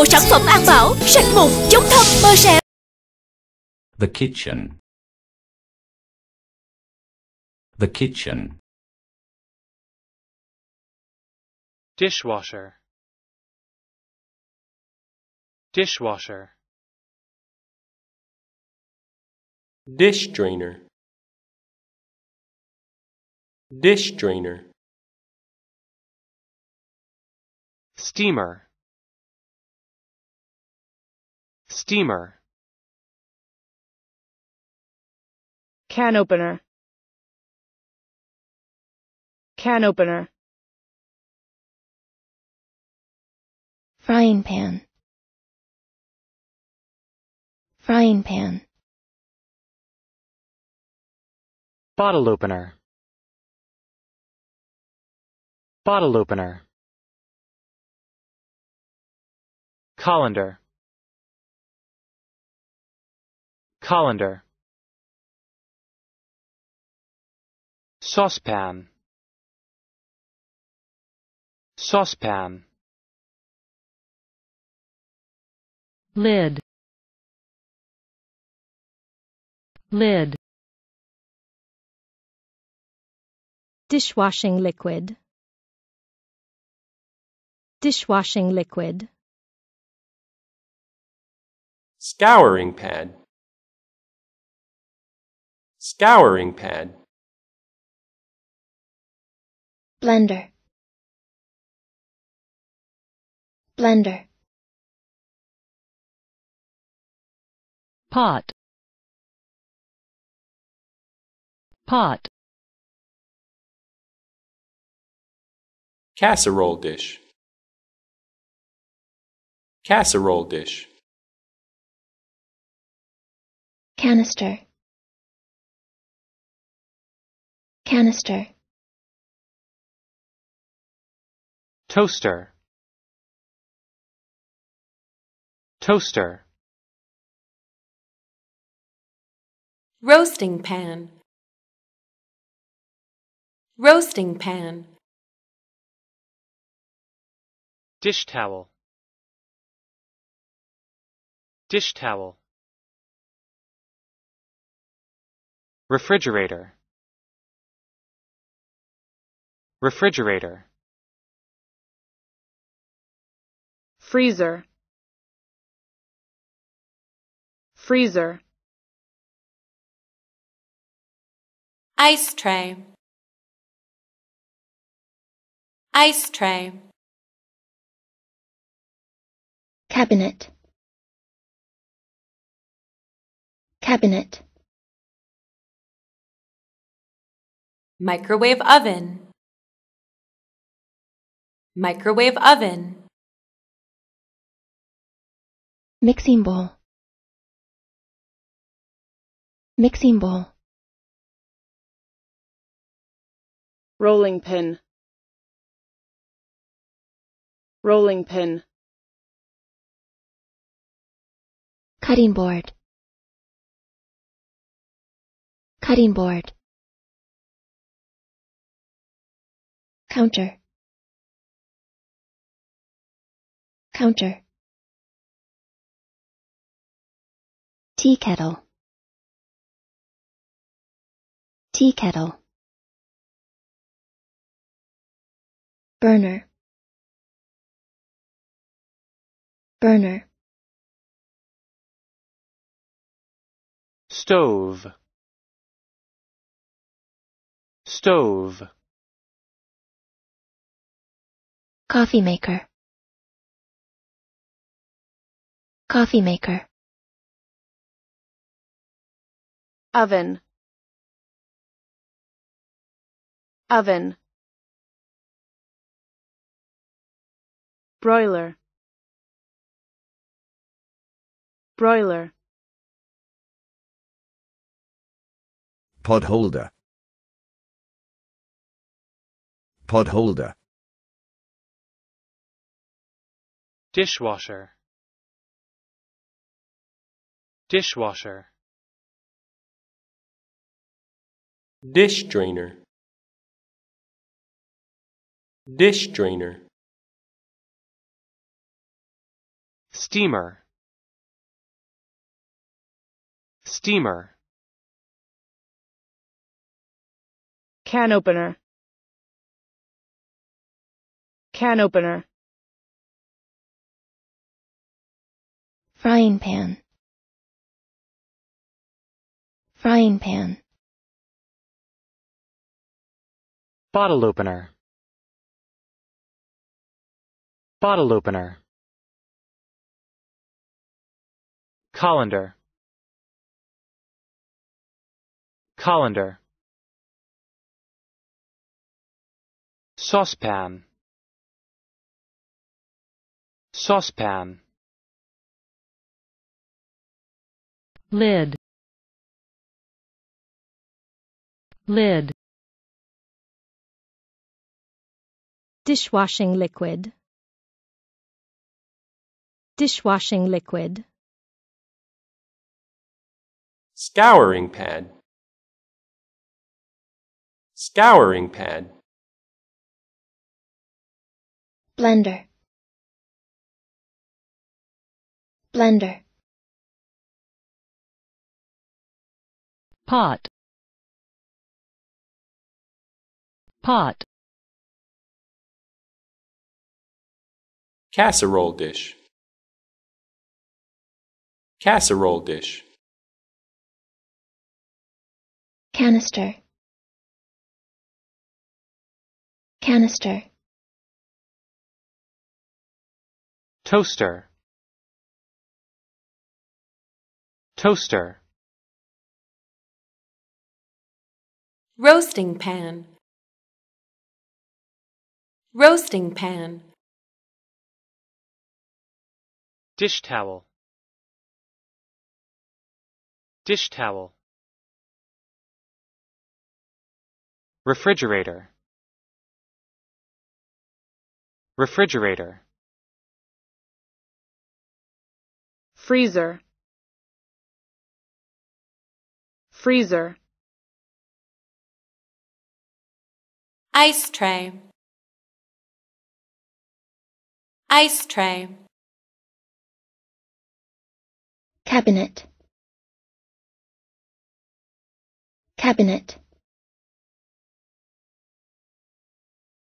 bộ sản phẩm an bảo, sạch mụn, chống thâm, mơ sẹo. The kitchen. The kitchen. Dishwasher. Dishwasher. Dish drainer. Dish drainer. Steamer. Steamer. Can opener. Can opener. Frying pan. Frying pan. Bottle opener. Bottle opener. Colander. Colander Saucepan Saucepan Lid Lid Dishwashing liquid Dishwashing liquid Scouring pad Scouring pad. Blender. Blender. Pot. Pot. Casserole dish. Casserole dish. Canister. Canister. Toaster. Toaster. Roasting pan. Roasting pan. Dish towel. Dish towel. Refrigerator refrigerator freezer freezer ice tray ice tray cabinet cabinet microwave oven microwave oven, mixing bowl, mixing bowl, rolling pin, rolling pin, cutting board, cutting board, counter, counter. Tea kettle. Tea kettle. Burner. Burner. Stove. Stove. Coffee maker. Coffee maker. Oven. Oven. Broiler. Broiler. Pod holder. Pod holder. Dishwasher dishwasher dish drainer dish drainer steamer steamer can opener can opener frying pan Frying pan. Bottle opener. Bottle opener. Colander. Colander. Saucepan. Saucepan. Lid. lid dishwashing liquid dishwashing liquid scouring pad scouring pad blender blender pot pot casserole dish casserole dish canister canister toaster toaster roasting pan Roasting pan. Dish towel. Dish towel. Refrigerator. Refrigerator. Freezer. Freezer. Ice tray ice tray cabinet cabinet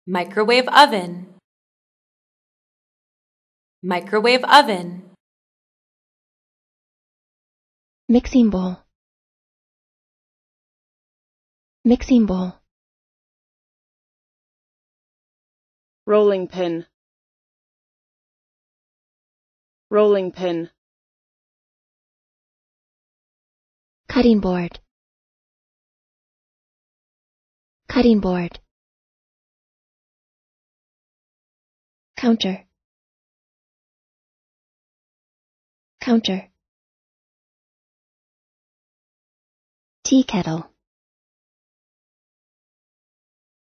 microwave oven microwave oven mixing bowl mixing bowl rolling pin rolling pin cutting board cutting board counter counter tea kettle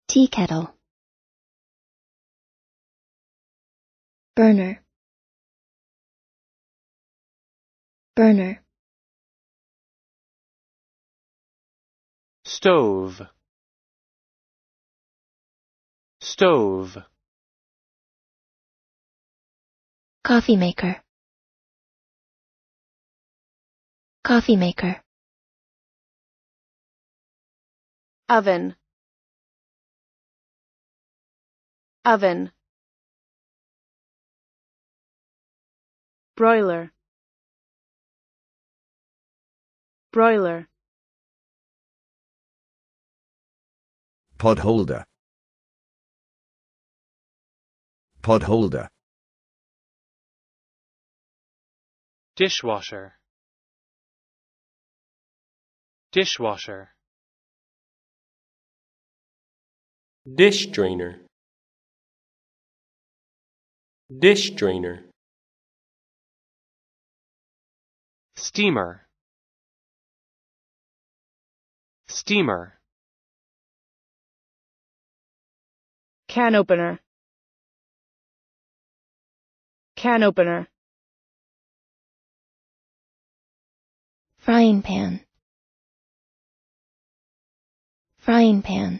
tea kettle burner burner stove stove coffee maker coffee maker oven oven broiler broiler podholder podholder dishwasher dishwasher dish drainer dish drainer steamer Steamer. Can opener. Can opener. Frying pan. Frying pan.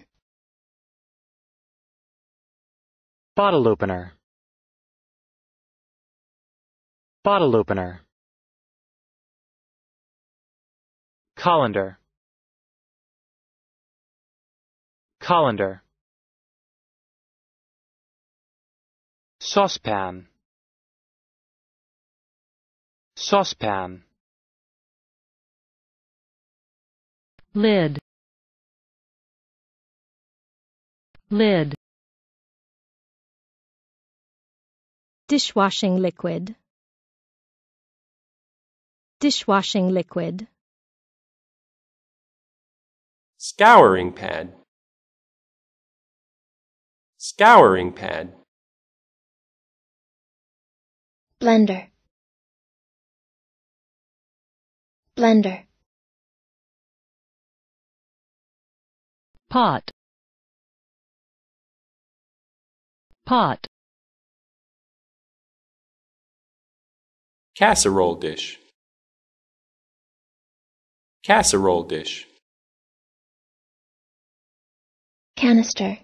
Bottle opener. Bottle opener. Colander. Colander Saucepan Saucepan Lid Lid Dishwashing liquid Dishwashing liquid Scouring pad Scouring pad. Blender. Blender. Pot. Pot. Casserole dish. Casserole dish. Canister.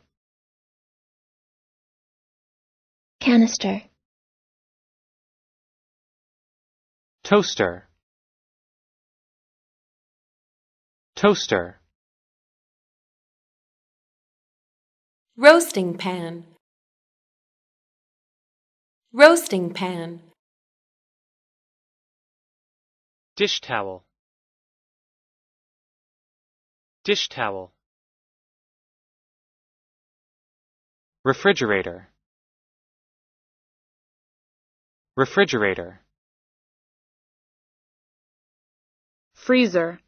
Canister. Toaster. Toaster. Roasting pan. Roasting pan. Dish towel. Dish towel. Refrigerator refrigerator freezer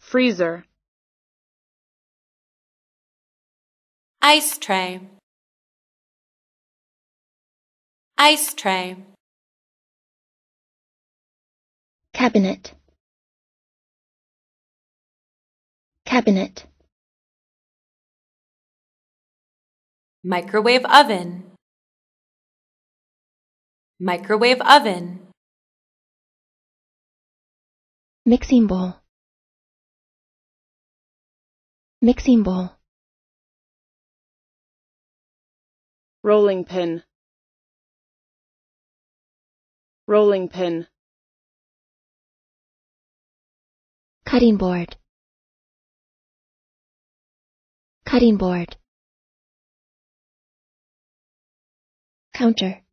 freezer ice tray ice tray cabinet cabinet microwave oven microwave oven, mixing bowl, mixing bowl, rolling pin, rolling pin, cutting board, cutting board, counter,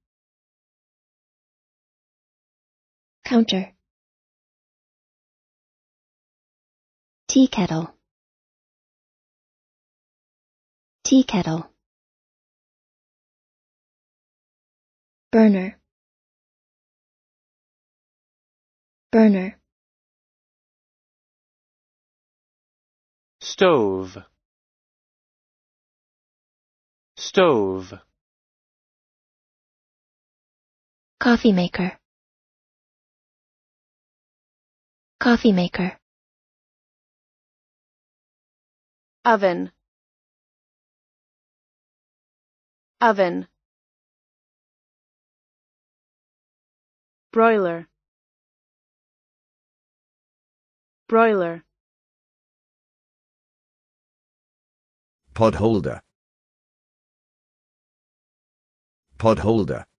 counter. Tea kettle. Tea kettle. Burner. Burner. Stove. Stove. Coffee maker. Coffee maker. Oven. Oven. Broiler. Broiler. Pod holder. Pod holder.